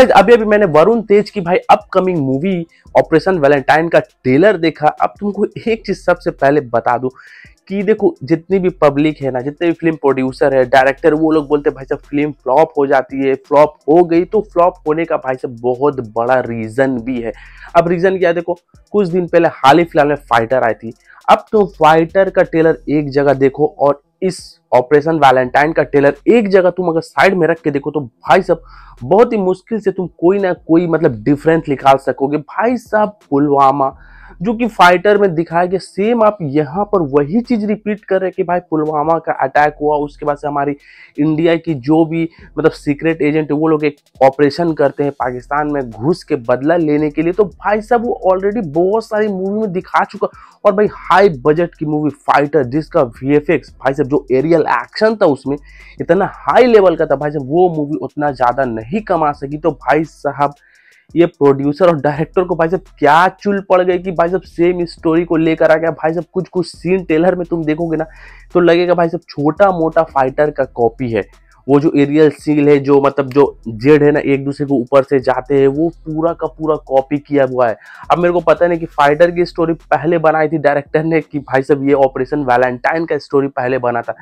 guys अभी अभी मैंने वरुण तेज की भाई अपकमिंग मूवी ऑपरेशन वैलेंटाइन का ट्रेलर देखा अब तुमको एक चीज सबसे पहले बता दू कि देखो जितनी भी पब्लिक है ना जितने भी फिल्म प्रोड्यूसर है डायरेक्टर वो लोग बोलते हैं भाई साहब फिल्म फ्लॉप हो जाती है फ्लॉप हो गई तो फ्लॉप होने का भाई साहब बहुत बड़ा रीज़न भी है अब रीज़न क्या है देखो कुछ दिन पहले हाल ही फिलहाल में फाइटर आई थी अब तो फाइटर का ट्रेलर एक जगह देखो और इस ऑपरेशन वैलेंटाइन का टेलर एक जगह तुम अगर साइड में रख के देखो तो भाई साहब बहुत ही मुश्किल से तुम कोई ना कोई मतलब डिफरेंस निकाल सकोगे भाई साहब पुलवामा जो कि फाइटर में दिखाया गया सेम आप यहाँ पर वही चीज़ रिपीट कर रहे हैं कि भाई पुलवामा का अटैक हुआ उसके बाद से हमारी इंडिया की जो भी मतलब सीक्रेट एजेंट वो लोग एक ऑपरेशन करते हैं पाकिस्तान में घुस के बदला लेने के लिए तो भाई साहब वो ऑलरेडी बहुत सारी मूवी में दिखा चुका और भाई हाई बजट की मूवी फाइटर जिसका वी भाई साहब जो एरियल एक्शन था उसमें इतना हाई लेवल का था भाई साहब वो मूवी उतना ज़्यादा नहीं कमा सकी तो भाई साहब ये प्रोड्यूसर और डायरेक्टर को भाई साहब क्या चुल पड़ गई कि भाई साहब सेम स्टोरी को लेकर आ गया भाई साहब कुछ कुछ सीन टेलर में तुम देखोगे ना तो लगेगा भाई साहब छोटा मोटा फाइटर का कॉपी है वो जो एरियल सील है जो मतलब जो जेड है ना एक दूसरे को ऊपर से जाते हैं वो पूरा का पूरा कॉपी किया हुआ है अब मेरे को पता नहीं कि फाइटर की स्टोरी पहले बनाई थी डायरेक्टर ने कि भाई साहब ये ऑपरेशन वैलेंटाइन का स्टोरी पहले बना था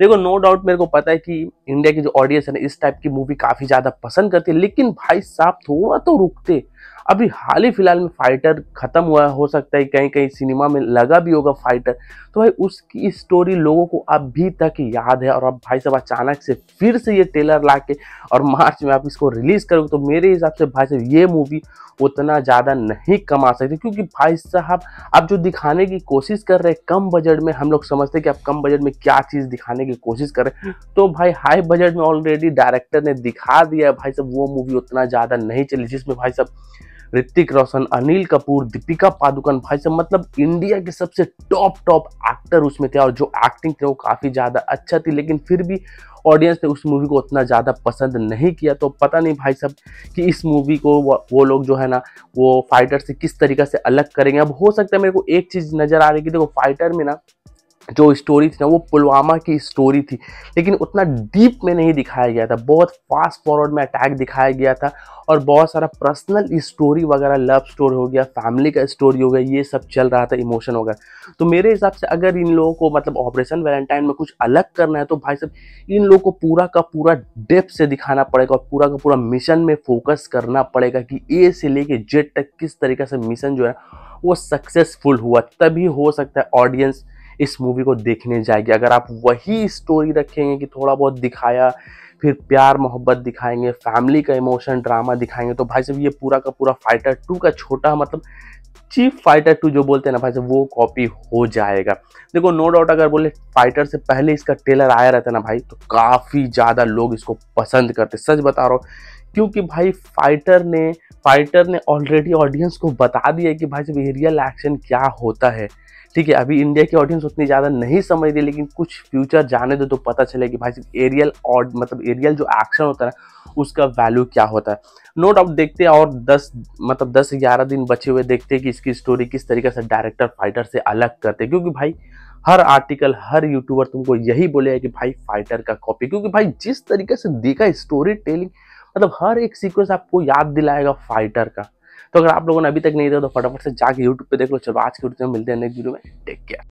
देखो नो डाउट मेरे को पता है कि इंडिया की जो ऑडियंस है ना इस टाइप की मूवी काफ़ी ज़्यादा पसंद करती है लेकिन भाई साहब थोड़ा तो रुकते अभी हाल ही फिलहाल में फाइटर ख़त्म हुआ हो सकता है कहीं कहीं सिनेमा में लगा भी होगा फाइटर तो भाई उसकी स्टोरी लोगों को अभी तक याद है और अब भाई साहब अचानक से फिर से ये ट्रेलर ला के और मार्च में आप इसको रिलीज़ करोगे तो मेरे हिसाब से भाई साहब ये मूवी उतना ज़्यादा नहीं कमा सकते क्योंकि भाई साहब आप जो दिखाने की कोशिश कर रहे हैं कम बजट में हम लोग समझते हैं कि आप कम बजट में क्या चीज़ दिखाने की कोशिश कर रहे हैं तो भाई हाई बजट में ऑलरेडी डायरेक्टर ने दिखा दिया है भाई साहब वो मूवी उतना ज़्यादा नहीं चली जिसमें भाई साहब ऋतिक रोशन अनिल कपूर दीपिका पादुकन भाई सब मतलब इंडिया के सबसे टॉप टॉप एक्टर उसमें थे और जो एक्टिंग थे वो काफ़ी ज़्यादा अच्छा थी लेकिन फिर भी ऑडियंस ने उस मूवी को उतना ज़्यादा पसंद नहीं किया तो पता नहीं भाई साहब कि इस मूवी को वो लोग जो है ना वो फाइटर से किस तरीके से अलग करेंगे अब हो सकता है मेरे को एक चीज़ नज़र आ रही है कि देखो फाइटर में ना जो स्टोरी थी ना वो पुलवामा की स्टोरी थी लेकिन उतना डीप में नहीं दिखाया गया था बहुत फास्ट फॉरवर्ड में अटैक दिखाया गया था और बहुत सारा पर्सनल स्टोरी वगैरह लव स्टोरी हो गया फैमिली का स्टोरी हो गया ये सब चल रहा था इमोशन वगैरह तो मेरे हिसाब से अगर इन लोगों को मतलब ऑपरेशन वैलेंटाइन में कुछ अलग करना है तो भाई साहब इन लोगों को पूरा का पूरा डेप से दिखाना पड़ेगा और पूरा का पूरा मिशन में फोकस करना पड़ेगा कि ए से लेके जेड तक किस तरीके से मिशन जो है वो सक्सेसफुल हुआ तभी हो सकता है ऑडियंस इस मूवी को देखने जाएगी अगर आप वही स्टोरी रखेंगे कि थोड़ा बहुत दिखाया फिर प्यार मोहब्बत दिखाएंगे फैमिली का इमोशन ड्रामा दिखाएंगे तो भाई साहब ये पूरा का पूरा फाइटर टू का छोटा मतलब चीफ फाइटर टू जो बोलते हैं ना भाई साहब वो कॉपी हो जाएगा देखो नो डाउट अगर बोले फाइटर से पहले इसका ट्रेलर आया रहता ना भाई तो काफ़ी ज़्यादा लोग इसको पसंद करते सच बता रहा हूँ क्योंकि भाई फाइटर ने फाइटर ने ऑलरेडी ऑडियंस को बता दिया कि भाई साहब ये रियल एक्शन क्या होता है ठीक है अभी इंडिया की ऑडियंस उतनी ज़्यादा नहीं समझ रही लेकिन कुछ फ्यूचर जाने दो तो पता चले कि भाई एरियल और मतलब एरियल जो एक्शन होता है उसका वैल्यू क्या होता है नो डाउट देखते हैं और 10 मतलब 10 11 दिन बचे हुए देखते हैं कि इसकी स्टोरी किस तरीके से डायरेक्टर फाइटर से अलग करते हैं क्योंकि भाई हर आर्टिकल हर यूट्यूबर तुमको यही बोलेगा कि भाई फाइटर का कॉपी क्योंकि भाई जिस तरीके से देखा स्टोरी टेलिंग मतलब हर एक सीक्वेंस आपको याद दिलाएगा फाइटर का तो अगर आप लोगों ने अभी तक नहीं देखा तो फटाफट से जाके यूट्यूब पे देख लो चलो आज के वीडियो में मिलते हैं नेक्स्ट वीडियो में टेक केयर